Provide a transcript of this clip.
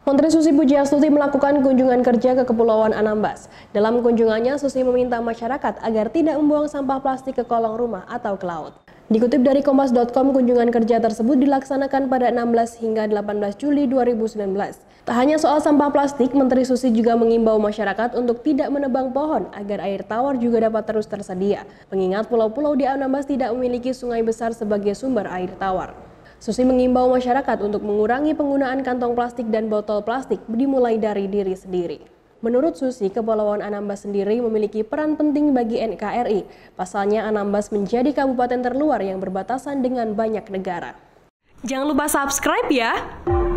Menteri Susi Pujiastuti melakukan kunjungan kerja ke Kepulauan Anambas. Dalam kunjungannya, Susi meminta masyarakat agar tidak membuang sampah plastik ke kolong rumah atau ke laut. Dikutip dari Kompas.com, kunjungan kerja tersebut dilaksanakan pada 16 hingga 18 Juli 2019. Tak hanya soal sampah plastik, Menteri Susi juga mengimbau masyarakat untuk tidak menebang pohon agar air tawar juga dapat terus tersedia. Mengingat pulau-pulau di Anambas tidak memiliki sungai besar sebagai sumber air tawar. Susi mengimbau masyarakat untuk mengurangi penggunaan kantong plastik dan botol plastik dimulai dari diri sendiri. Menurut Susi, Kepulauan Anambas sendiri memiliki peran penting bagi NKRI. Pasalnya Anambas menjadi kabupaten terluar yang berbatasan dengan banyak negara. Jangan lupa subscribe ya!